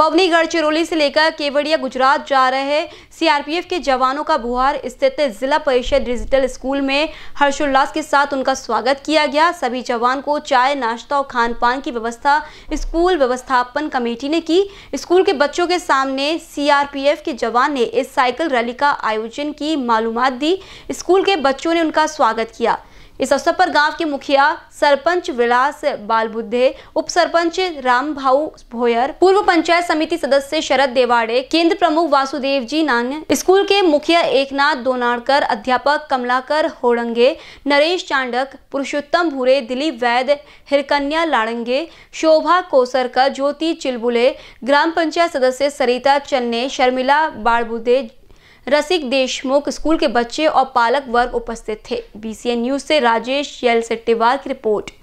पवनी गढ़चिरौली से लेकर केवड़िया गुजरात जा रहे सीआरपीएफ के जवानों का बुहार स्थित जिला परिषद डिजिटल स्कूल में हर्षोल्लास के साथ उनका स्वागत किया गया सभी जवान को चाय नाश्ता और खान पान की व्यवस्था स्कूल व्यवस्थापन कमेटी ने की स्कूल के बच्चों के सामने सीआरपीएफ के जवान ने इस साइकिल रैली का आयोजन की मालूम दी स्कूल के बच्चों ने उनका स्वागत किया इस अवसर पर गांव के मुखिया सरपंच विलास बालबुद्धे उप सरपंच राम भाऊ भोयर पूर्व पंचायत समिति सदस्य शरद देवाड़े केंद्र प्रमुख वासुदेव जी नान्य स्कूल के मुखिया एकनाथ दोनाड़कर अध्यापक कमलाकर होड़ंगे नरेश चांडक पुरुषोत्तम भूरे दिलीप वैद हिरकन्या लाड़ंगे शोभा कोसरकर ज्योति चिलबुले ग्राम पंचायत सदस्य सरिता चन्ने शर्मिला बालबुद्धे रसिक देशमुख स्कूल के बच्चे और पालक वर्ग उपस्थित थे बीसीएन न्यूज से राजेश यल सेट्टीवाल की रिपोर्ट